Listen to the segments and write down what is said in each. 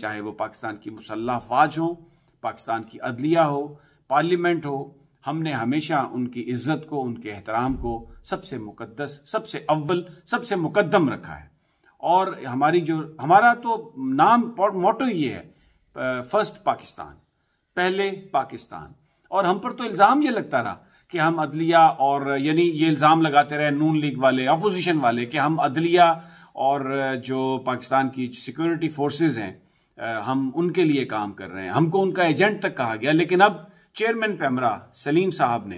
चाहे वो पाकिस्तान की मुसल्ह अफवाज हो पाकिस्तान की अदलिया हो पार्लियामेंट हो हमने हमेशा उनकी इज्जत को उनके एहतराम को सबसे मुकदस सबसे अव्वल सबसे मुकदम रखा है और हमारी जो हमारा तो नाम मोटो ये है फर्स्ट पाकिस्तान पहले पाकिस्तान और हम पर तो इल्ज़ाम ये लगता रहा कि हम अदलिया और यानी ये इल्ज़ाम लगाते रहे नून लीग वाले अपोजिशन वाले कि हम अदलिया और जो पाकिस्तान की सिक्योरिटी फोर्सेज हैं हम उनके लिए काम कर रहे हैं हमको उनका एजेंट तक कहा गया लेकिन अब चेयरमैन पैमरा सलीम साहब ने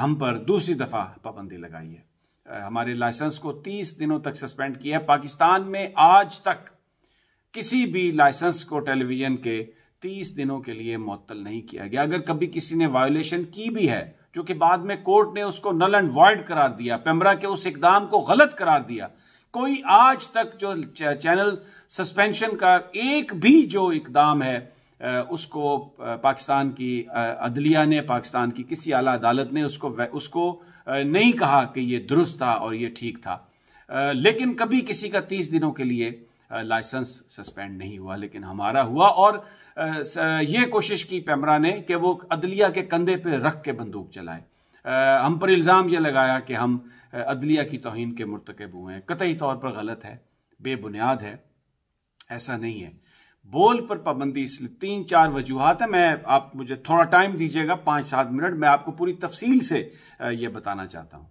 हम पर दूसरी दफ़ा पाबंदी लगाई है हमारे लाइसेंस को 30 दिनों तक सस्पेंड किया है पाकिस्तान में आज तक किसी भी लाइसेंस को टेलीविज़न के 30 दिनों के लिए मअतल नहीं किया गया अगर कभी किसी ने वायोलेशन की भी है जो कि बाद में कोर्ट ने उसको नल एंड वॉइड करार दिया पैमरा के उस इकदाम को गलत करार दिया कोई आज तक जो चैनल सस्पेंशन का एक भी जो इकदाम है उसको पाकिस्तान की अदलिया ने पाकिस्तान की किसी आला अदालत ने उसको उसको नहीं कहा कि ये दुरुस्त था और ये ठीक था लेकिन कभी किसी का तीस दिनों के लिए लाइसेंस सस्पेंड नहीं हुआ लेकिन हमारा हुआ और ये कोशिश की पैमरा ने कि वो अदलिया के कंधे पे रख के बंदूक चलाए हम पर इल्ज़ाम ये लगाया कि हम अदलिया की तोहन के मरतकब हुए हैं कतई तौर पर गलत है बेबुनियाद है ऐसा नहीं है बोल पर पाबंदी इसलिए तीन चार वजूहत है मैं आप मुझे थोड़ा टाइम दीजिएगा पाँच सात मिनट मैं आपको पूरी तफसील से ये बताना चाहता हूँ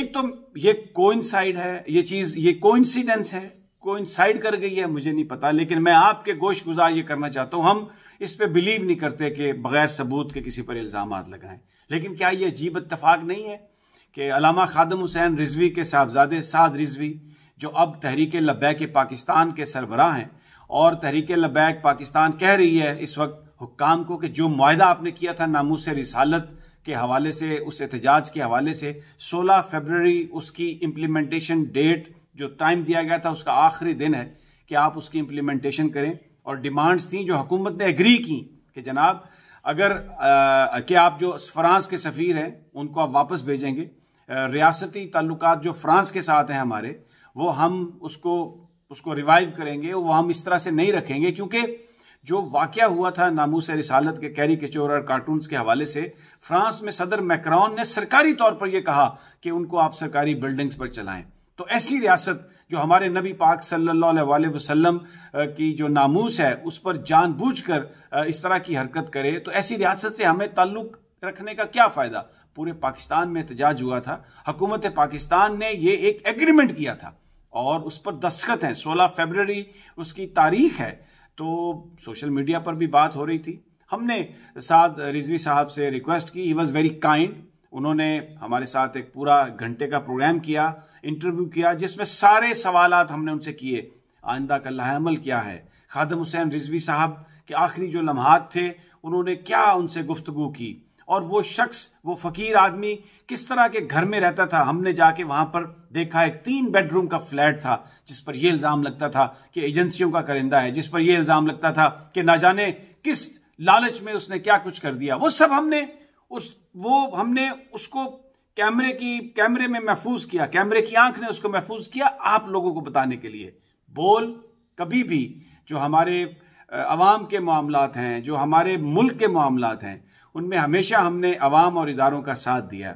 एक तो ये कोइंसाइड है ये चीज़ ये कोइंसिडेंस है कोइंसाइड कर गई है मुझे नहीं पता लेकिन मैं आपके गोश गुजार ये करना चाहता हूँ हम इस पर बिलीव नहीं करते कि बगैर सबूत के किसी पर इल्ज़ाम लगाएं लेकिन क्या ये अजीब इतफाक नहीं है कि अलामा खादम हुसैन रिजवी के साहबजादे साद रिजवी जो अब तहरीक लबैक पाकिस्तान के सरबराह हैं और तहरीक लबैक पाकिस्तान कह रही है इस वक्त हुक्काम को कि जो माहा आपने किया था नामूस रिसालत के हवाले से उस एहतजाज के हवाले से 16 फरवरी उसकी इम्प्लीमेंटेशन डेट जो टाइम दिया गया था उसका आखिरी दिन है कि आप उसकी इम्प्लीमेंटेशन करें और डिमांड्स थी जो हुकूमत ने एग्री की कि जनाब अगर कि आप जो फ्रांस के सफ़ीर हैं उनको आप वापस भेजेंगे रियासती ताल्लुक जो फ्रांस के साथ हैं हमारे वो हम उसको उसको रिवाइव करेंगे वो हम इस तरह से नहीं रखेंगे क्योंकि जो वाक़ हुआ था नामूस रिसालत के कैरी केचोर और कार्टून्स के हवाले से फ्रांस में सदर मैक्रॉन ने सरकारी तौर पर यह कहा कि उनको आप सरकारी बिल्डिंग्स पर चलाएं तो ऐसी रियासत जो हमारे नबी पाक सल्लल्लाहु अलैहि वसल्लम की जो नामूस है उस पर जानबूझकर इस तरह की हरकत करे तो ऐसी रियासत से हमें ताल्लुक रखने का क्या फ़ायदा पूरे पाकिस्तान में एहतजाज हुआ था हुकूमत पाकिस्तान ने ये एक एग्रीमेंट किया था और उस पर दस्खत हैं सोलह फेबररी उसकी तारीख है तो सोशल मीडिया पर भी बात हो रही थी हमने साथ रिजवी साहब से रिक्वेस्ट की ही वॉज़ वेरी काइंड उन्होंने हमारे साथ एक पूरा घंटे का प्रोग्राम किया इंटरव्यू किया जिसमें सारे सवाल हमने उनसे किए आइंदा का लाहमल क्या है खादम हुसैन रिजवी साहब के आखिरी जो लम्हात थे उन्होंने क्या उनसे गुफ्तगु की और वो शख्स वो फ़कीर आदमी किस तरह के घर में रहता था हमने जाके वहां पर देखा एक तीन बेडरूम का फ्लैट था जिस पर यह इल्ज़ाम लगता था कि एजेंसियों का करिंदा है जिस पर यह इल्ज़ाम लगता था कि ना जाने किस लालच में उसने क्या कुछ कर दिया वो सब हमने उस वो हमने उसको कैमरे की कैमरे में महफूज किया कैमरे की आंख ने उसको महफूज किया आप लोगों को बताने के लिए बोल कभी भी जो हमारे अवाम के मामला हैं जो हमारे मुल्क के मामला हैं उनमें हमेशा हमने अवाम और इदारों का साथ दिया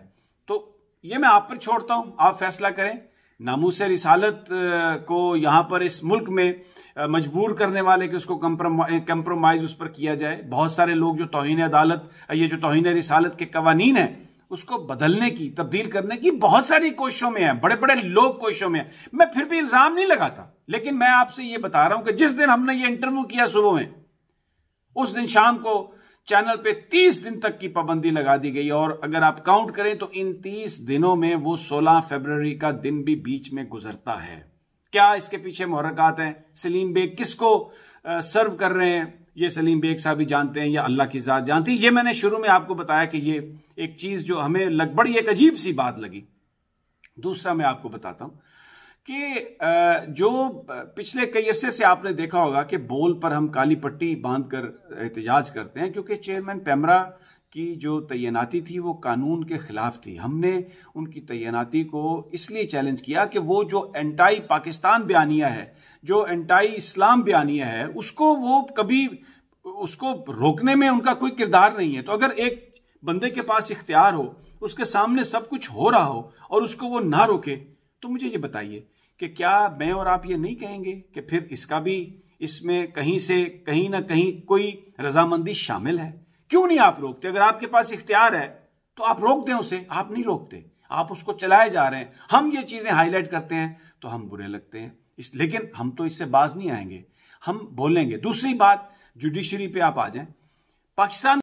तो ये मैं आप पर छोड़ता हूँ आप फैसला करें नामूस रिसालत को यहाँ पर इस मुल्क में मजबूर करने वाले कि उसको कंप्रोमाइज़ उस पर किया जाए बहुत सारे लोग जो तोहन अदालत ये जो तोहन रिसालत के कवानीन हैं उसको बदलने की तब्दील करने की बहुत सारी कोशिशों में है बड़े बड़े लोग कोशिशों में है मैं फिर भी इल्ज़ाम नहीं लगाता लेकिन मैं आपसे ये बता रहा हूं कि जिस दिन हमने ये इंटरव्यू किया सुबह में उस दिन शाम को चैनल पे 30 दिन तक की पाबंदी लगा दी गई और अगर आप काउंट करें तो इन 30 दिनों में वो 16 फरवरी का दिन भी बीच में गुजरता है क्या इसके पीछे मुहरकत हैं सलीम बेग किसको सर्व कर रहे हैं ये सलीम बेग साहब भी जानते हैं या अल्लाह की ज़ात जानती है ये मैंने शुरू में आपको बताया कि ये एक चीज़ जो हमें लग बड़ी एक अजीब सी बात लगी दूसरा मैं आपको बताता हूं कि जो पिछले कई अरसे से आपने देखा होगा कि बोल पर हम काली पट्टी बांध कर एहतजाज करते हैं क्योंकि चेयरमैन पैमरा की जो तैनाती थी वो कानून के खिलाफ थी हमने उनकी तैनाती को इसलिए चैलेंज किया कि वो जो एंटाई पाकिस्तान बयानिया है जो एंटाई इस्लाम बयानिया है उसको वो कभी उसको रोकने में उनका कोई किरदार नहीं है तो अगर एक बंदे के पास इख्तियार हो उसके सामने सब कुछ हो रहा हो और उसको वो ना रोके तो मुझे ये बताइए कि क्या मैं और आप ये नहीं कहेंगे कि फिर इसका भी इसमें कहीं से कहीं ना कहीं कोई रजामंदी शामिल है क्यों नहीं आप रोकते अगर आपके पास इख्तियार है तो आप रोक दें उसे आप नहीं रोकते आप उसको चलाए जा रहे हैं हम ये चीज़ें हाईलाइट करते हैं तो हम बुरे लगते हैं इस लेकिन हम तो इससे बाज नहीं आएंगे हम बोलेंगे दूसरी बात जुडिशरी पे आप आ जाएं पाकिस्तान